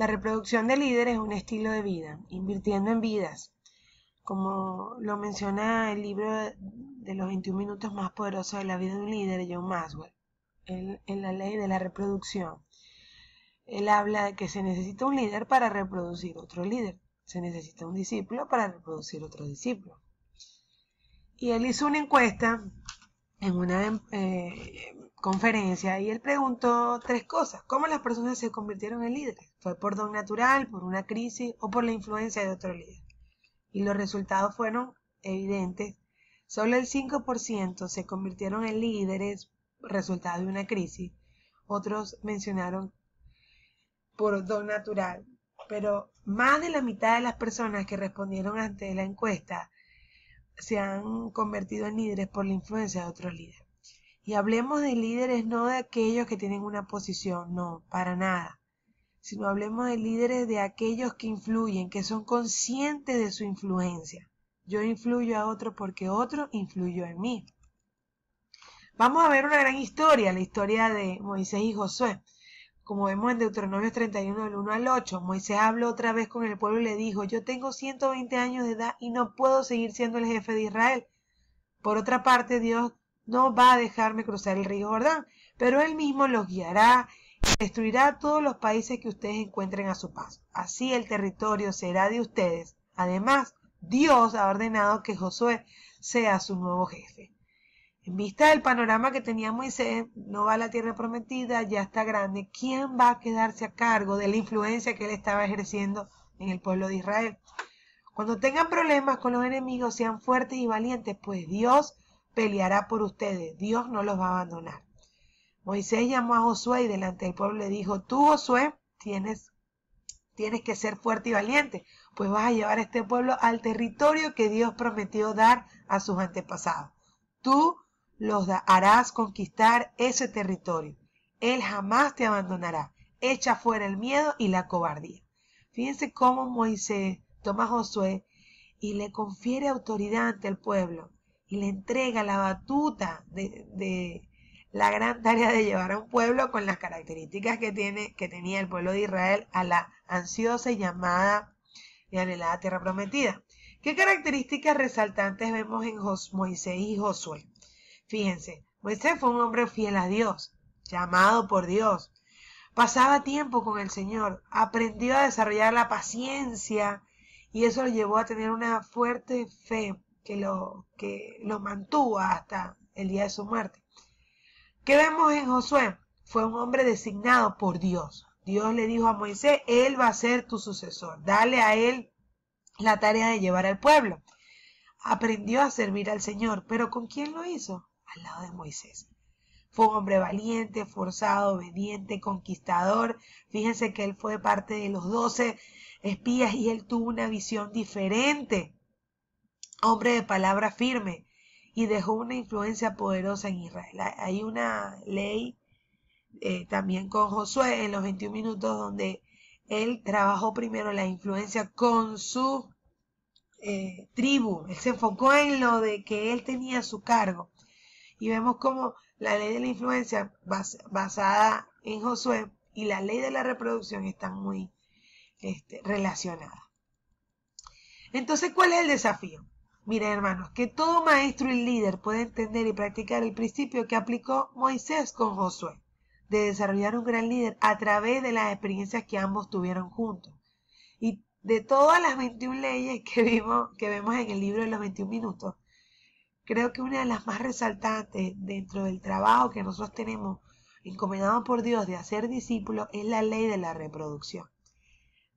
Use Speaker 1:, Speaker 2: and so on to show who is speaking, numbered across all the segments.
Speaker 1: La reproducción de líderes es un estilo de vida, invirtiendo en vidas, como lo menciona el libro de los 21 minutos más poderosos de la vida de un líder, John Maxwell. en la ley de la reproducción. Él habla de que se necesita un líder para reproducir otro líder, se necesita un discípulo para reproducir otro discípulo. Y él hizo una encuesta en una, em, eh, conferencia y él preguntó tres cosas. ¿Cómo las personas se convirtieron en líderes? ¿Fue por don natural, por una crisis o por la influencia de otro líder? Y los resultados fueron evidentes. Solo el 5% se convirtieron en líderes resultado de una crisis. Otros mencionaron por don natural. Pero más de la mitad de las personas que respondieron ante la encuesta se han convertido en líderes por la influencia de otro líder. Y hablemos de líderes no de aquellos que tienen una posición, no, para nada, sino hablemos de líderes de aquellos que influyen, que son conscientes de su influencia. Yo influyo a otro porque otro influyó en mí. Vamos a ver una gran historia, la historia de Moisés y Josué. Como vemos en Deuteronomio 31 del 1 al 8, Moisés habló otra vez con el pueblo y le dijo, yo tengo 120 años de edad y no puedo seguir siendo el jefe de Israel. Por otra parte, Dios no va a dejarme cruzar el río Jordán, pero él mismo los guiará y destruirá todos los países que ustedes encuentren a su paso. Así el territorio será de ustedes. Además, Dios ha ordenado que Josué sea su nuevo jefe. En vista del panorama que tenía Moisés, no va a la tierra prometida, ya está grande. ¿Quién va a quedarse a cargo de la influencia que él estaba ejerciendo en el pueblo de Israel? Cuando tengan problemas con los enemigos, sean fuertes y valientes, pues Dios peleará por ustedes, Dios no los va a abandonar. Moisés llamó a Josué y delante del pueblo le dijo, tú Josué tienes, tienes que ser fuerte y valiente, pues vas a llevar a este pueblo al territorio que Dios prometió dar a sus antepasados. Tú los harás conquistar ese territorio. Él jamás te abandonará. Echa fuera el miedo y la cobardía. Fíjense cómo Moisés toma a Josué y le confiere autoridad ante el pueblo y le entrega la batuta de, la gran tarea de llevar a un pueblo con las características que, tiene, que tenía el pueblo de Israel a la ansiosa y llamada y anhelada tierra prometida. ¿Qué características resaltantes vemos en Moisés y Josué? Fíjense, Moisés fue un hombre fiel a Dios, llamado por Dios. Pasaba tiempo con el Señor, aprendió a desarrollar la paciencia y eso lo llevó a tener una fuerte fe que lo, que lo mantuvo hasta el día de su muerte. ¿Qué vemos en Josué? Fue un hombre designado por Dios. Dios le dijo a Moisés, Él va a ser tu sucesor. Dale a Él la tarea de llevar al pueblo. Aprendió a servir al Señor, pero ¿con quién lo hizo? Al lado de Moisés. Fue un hombre valiente, forzado, obediente, conquistador. Fíjense que él fue parte de los doce espías y él tuvo una visión diferente hombre de palabra firme y dejó una influencia poderosa en Israel. Hay una ley eh, también con Josué en los 21 minutos donde él trabajó primero la influencia con su eh, tribu, él se enfocó en lo de que él tenía su cargo. Y vemos como la ley de la influencia basada en Josué y la ley de la reproducción están muy este, relacionadas. Entonces, ¿cuál es el desafío? Miren, hermanos, que todo maestro y líder puede entender y practicar el principio que aplicó Moisés con Josué, de desarrollar un gran líder a través de las experiencias que ambos tuvieron juntos. Y de todas las 21 leyes que, vimos, que vemos en el libro de los 21 minutos, creo que una de las más resaltantes dentro del trabajo que nosotros tenemos encomendado por Dios de hacer discípulos es la ley de la reproducción.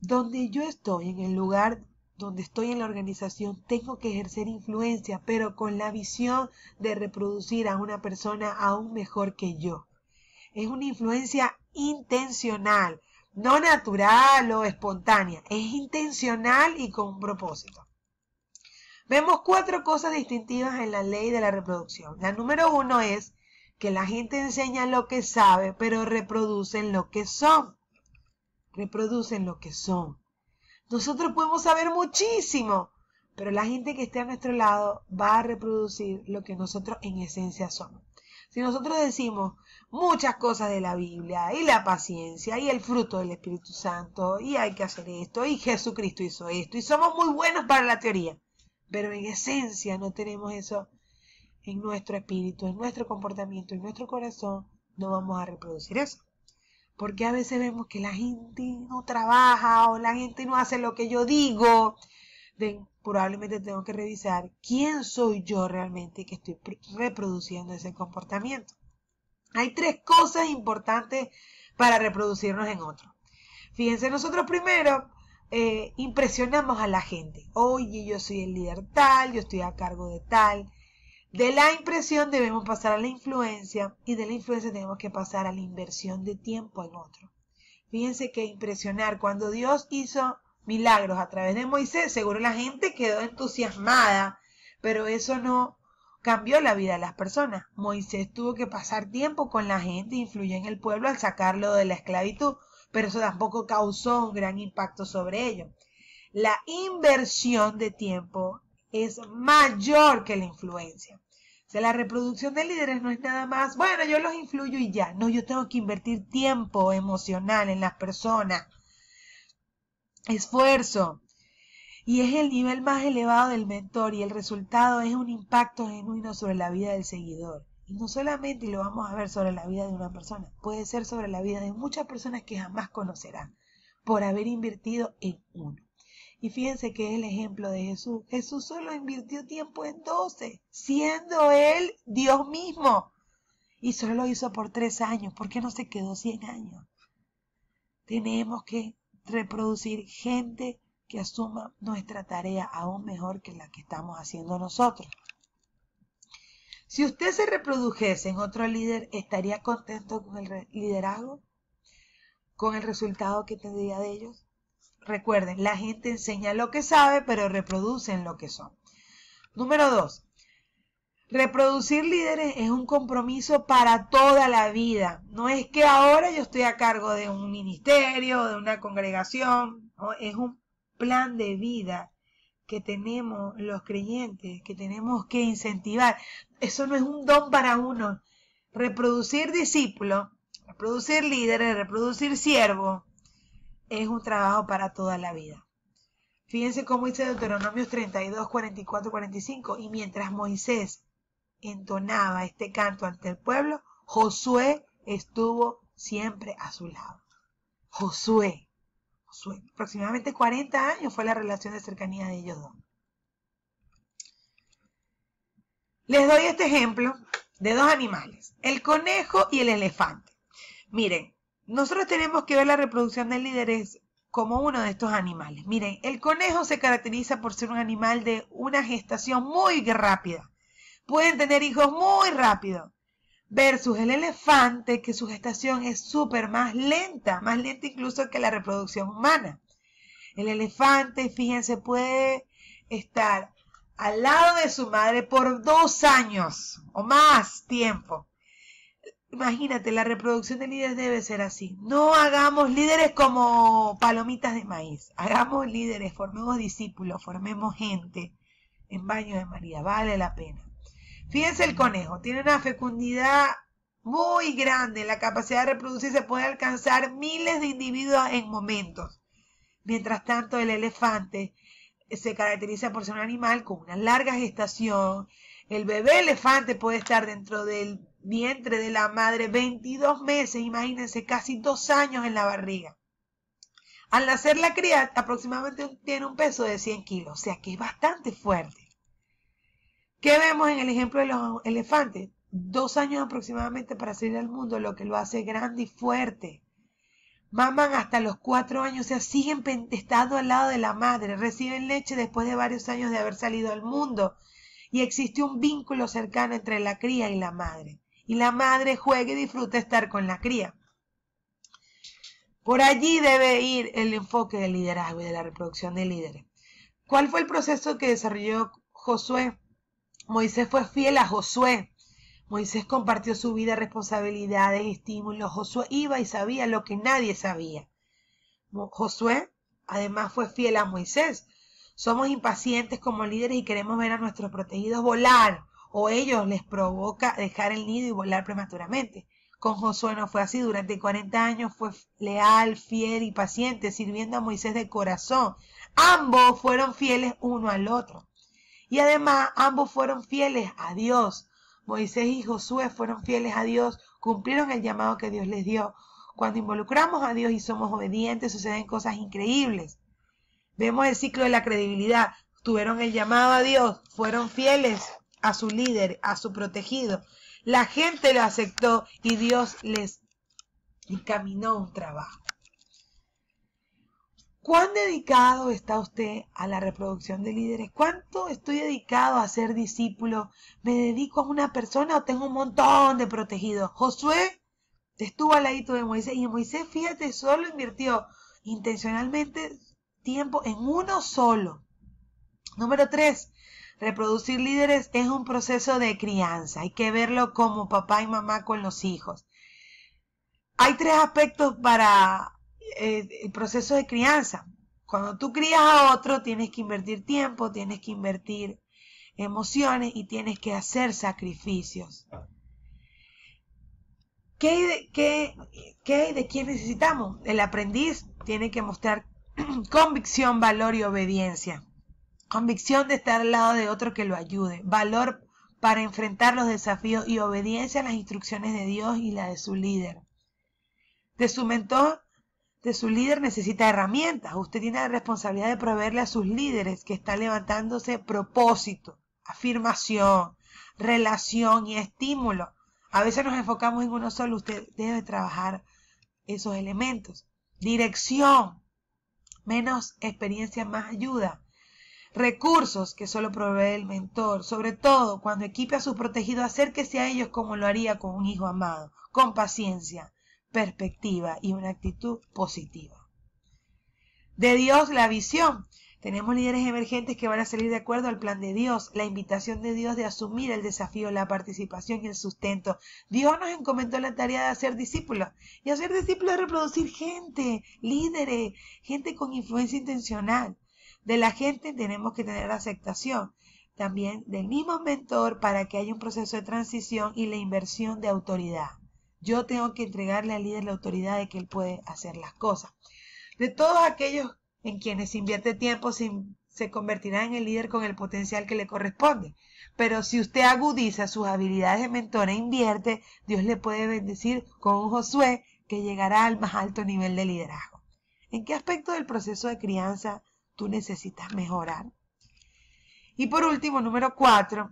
Speaker 1: Donde yo estoy, en el lugar donde estoy en la organización, tengo que ejercer influencia, pero con la visión de reproducir a una persona aún mejor que yo. Es una influencia intencional, no natural o espontánea, es intencional y con un propósito. Vemos cuatro cosas distintivas en la ley de la reproducción. La número uno es que la gente enseña lo que sabe, pero reproducen lo que son. Reproducen lo que son. Nosotros podemos saber muchísimo, pero la gente que esté a nuestro lado va a reproducir lo que nosotros en esencia somos. Si nosotros decimos muchas cosas de la Biblia y la paciencia y el fruto del Espíritu Santo y hay que hacer esto y Jesucristo hizo esto y somos muy buenos para la teoría, pero en esencia no tenemos eso en nuestro espíritu, en nuestro comportamiento, en nuestro corazón, no vamos a reproducir eso porque a veces vemos que la gente no trabaja o la gente no hace lo que yo digo, probablemente tengo que revisar quién soy yo realmente que estoy reproduciendo ese comportamiento. Hay tres cosas importantes para reproducirnos en otro. Fíjense, nosotros primero eh, impresionamos a la gente. Oye, yo soy el líder tal, yo estoy a cargo de tal, de la impresión debemos pasar a la influencia y de la influencia tenemos que pasar a la inversión de tiempo en otro. Fíjense que impresionar, cuando Dios hizo milagros a través de Moisés, seguro la gente quedó entusiasmada, pero eso no cambió la vida de las personas. Moisés tuvo que pasar tiempo con la gente, influyó en el pueblo al sacarlo de la esclavitud, pero eso tampoco causó un gran impacto sobre ellos. La inversión de tiempo es mayor que la influencia. O sea, la reproducción de líderes no es nada más, bueno, yo los influyo y ya. No, yo tengo que invertir tiempo emocional en las personas, esfuerzo. Y es el nivel más elevado del mentor y el resultado es un impacto genuino sobre la vida del seguidor. Y no solamente lo vamos a ver sobre la vida de una persona, puede ser sobre la vida de muchas personas que jamás conocerán por haber invertido en uno. Y fíjense que es el ejemplo de Jesús. Jesús solo invirtió tiempo en doce, siendo él Dios mismo. Y solo lo hizo por tres años. ¿Por qué no se quedó cien años? Tenemos que reproducir gente que asuma nuestra tarea aún mejor que la que estamos haciendo nosotros. Si usted se reprodujese en otro líder, ¿estaría contento con el liderazgo? ¿Con el resultado que tendría de ellos? Recuerden, la gente enseña lo que sabe, pero reproducen lo que son. Número dos, reproducir líderes es un compromiso para toda la vida. No es que ahora yo estoy a cargo de un ministerio, de una congregación, es un plan de vida que tenemos los creyentes, que tenemos que incentivar. Eso no es un don para uno. Reproducir discípulos, reproducir líderes, reproducir siervo es un trabajo para toda la vida. Fíjense cómo dice Deuteronomios 32, 44, 45. Y mientras Moisés entonaba este canto ante el pueblo, Josué estuvo siempre a su lado. Josué. Josué. Aproximadamente 40 años fue la relación de cercanía de ellos dos. Les doy este ejemplo de dos animales, el conejo y el elefante. Miren, nosotros tenemos que ver la reproducción del líderes como uno de estos animales. Miren, el conejo se caracteriza por ser un animal de una gestación muy rápida. Pueden tener hijos muy rápido. Versus el elefante, que su gestación es súper más lenta, más lenta incluso que la reproducción humana. El elefante, fíjense, puede estar al lado de su madre por dos años o más tiempo. Imagínate, la reproducción de líderes debe ser así. No hagamos líderes como palomitas de maíz. Hagamos líderes, formemos discípulos, formemos gente en baño de María. Vale la pena. Fíjense el conejo, tiene una fecundidad muy grande. La capacidad de reproducirse puede alcanzar miles de individuos en momentos. Mientras tanto, el elefante se caracteriza por ser un animal con una larga gestación. El bebé elefante puede estar dentro del vientre de la madre, 22 meses, imagínense, casi dos años en la barriga. Al nacer la cría, aproximadamente tiene un peso de 100 kilos, o sea que es bastante fuerte. ¿Qué vemos en el ejemplo de los elefantes? Dos años aproximadamente para salir al mundo, lo que lo hace grande y fuerte. Maman hasta los cuatro años, o sea, siguen estando al lado de la madre, reciben leche después de varios años de haber salido al mundo y existe un vínculo cercano entre la cría y la madre y la madre juega y disfruta estar con la cría. Por allí debe ir el enfoque del liderazgo y de la reproducción de líderes. ¿Cuál fue el proceso que desarrolló Josué? Moisés fue fiel a Josué. Moisés compartió su vida, responsabilidades, estímulos. Josué iba y sabía lo que nadie sabía. Josué además fue fiel a Moisés. Somos impacientes como líderes y queremos ver a nuestros protegidos volar o ellos les provoca dejar el nido y volar prematuramente. Con Josué no fue así, durante 40 años fue leal, fiel y paciente, sirviendo a Moisés de corazón. Ambos fueron fieles uno al otro. Y además ambos fueron fieles a Dios. Moisés y Josué fueron fieles a Dios, cumplieron el llamado que Dios les dio. Cuando involucramos a Dios y somos obedientes, suceden cosas increíbles. Vemos el ciclo de la credibilidad. Tuvieron el llamado a Dios, fueron fieles, a su líder, a su protegido. La gente lo aceptó y Dios les encaminó un trabajo. ¿Cuán dedicado está usted a la reproducción de líderes? ¿Cuánto estoy dedicado a ser discípulo? ¿Me dedico a una persona o tengo un montón de protegidos? Josué estuvo al ladito de Moisés y Moisés, fíjate, solo invirtió intencionalmente tiempo en uno solo. Número tres, Reproducir líderes es un proceso de crianza, hay que verlo como papá y mamá con los hijos. Hay tres aspectos para eh, el proceso de crianza. Cuando tú crías a otro, tienes que invertir tiempo, tienes que invertir emociones y tienes que hacer sacrificios. ¿Qué de, qué, de quién necesitamos? El aprendiz tiene que mostrar convicción, valor y obediencia. Convicción de estar al lado de otro que lo ayude. Valor para enfrentar los desafíos y obediencia a las instrucciones de Dios y la de su líder. De su mentor, de su líder necesita herramientas. Usted tiene la responsabilidad de proveerle a sus líderes que está levantándose propósito, afirmación, relación y estímulo. A veces nos enfocamos en uno solo. Usted debe trabajar esos elementos. Dirección. Menos experiencia, más ayuda recursos que solo provee el mentor, sobre todo cuando equipe a su protegido, acérquese a ellos como lo haría con un hijo amado, con paciencia, perspectiva y una actitud positiva. De Dios la visión. Tenemos líderes emergentes que van a salir de acuerdo al plan de Dios, la invitación de Dios de asumir el desafío, la participación y el sustento. Dios nos encomendó la tarea de hacer discípulos. Y hacer discípulos es reproducir gente, líderes, gente con influencia intencional. De la gente tenemos que tener aceptación también del mismo mentor para que haya un proceso de transición y la inversión de autoridad. Yo tengo que entregarle al líder la autoridad de que él puede hacer las cosas. De todos aquellos en quienes se invierte tiempo, se, se convertirá en el líder con el potencial que le corresponde. Pero si usted agudiza sus habilidades de mentor e invierte, Dios le puede bendecir con un Josué que llegará al más alto nivel de liderazgo. ¿En qué aspecto del proceso de crianza tú necesitas mejorar. Y por último, número cuatro,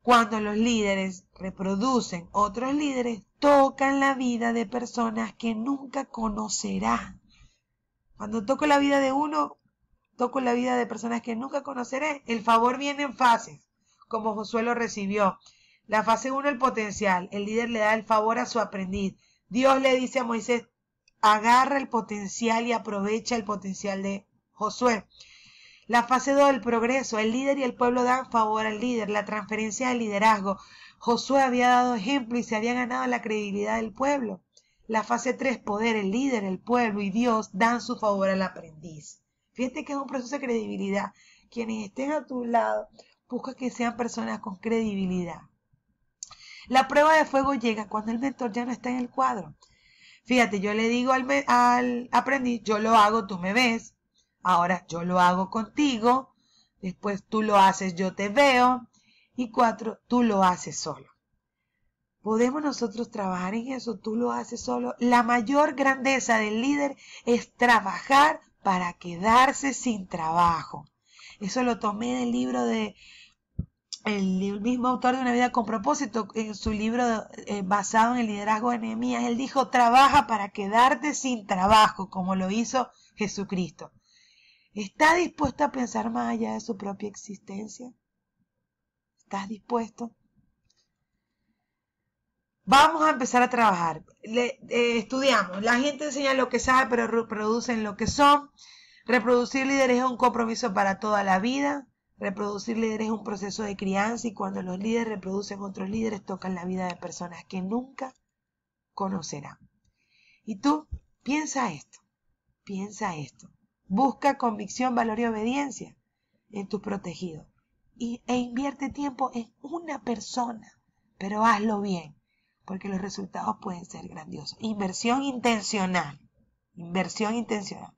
Speaker 1: cuando los líderes reproducen otros líderes, tocan la vida de personas que nunca conocerán. Cuando toco la vida de uno, toco la vida de personas que nunca conoceré. El favor viene en fases, como Josué lo recibió. La fase uno el potencial. El líder le da el favor a su aprendiz. Dios le dice a Moisés, agarra el potencial y aprovecha el potencial de Josué. La fase 2 del progreso, el líder y el pueblo dan favor al líder, la transferencia de liderazgo. Josué había dado ejemplo y se había ganado la credibilidad del pueblo. La fase 3, poder, el líder, el pueblo y Dios dan su favor al aprendiz. Fíjate que es un proceso de credibilidad. Quienes estén a tu lado, busca que sean personas con credibilidad. La prueba de fuego llega cuando el mentor ya no está en el cuadro. Fíjate, yo le digo al aprendiz, yo lo hago, tú me ves, Ahora yo lo hago contigo, después tú lo haces, yo te veo, y cuatro, tú lo haces solo. ¿Podemos nosotros trabajar en eso? Tú lo haces solo. La mayor grandeza del líder es trabajar para quedarse sin trabajo. Eso lo tomé del libro de el, mismo autor de Una vida con propósito, en su libro eh, basado en el liderazgo de él dijo, trabaja para quedarte sin trabajo, como lo hizo Jesucristo. ¿Está dispuesto a pensar más allá de su propia existencia? ¿Estás dispuesto? Vamos a empezar a trabajar. Eh, estudiamos. La gente enseña lo que sabe, pero reproducen lo que son. Reproducir líderes es un compromiso para toda la vida. Reproducir líderes es un proceso de crianza y cuando los líderes reproducen otros líderes tocan la vida de personas que nunca conocerán. Y tú piensa esto, piensa esto. Busca convicción, valor y obediencia en tu protegido. Y, e invierte tiempo en una persona, pero hazlo bien, porque los resultados pueden ser grandiosos. Inversión intencional. Inversión intencional.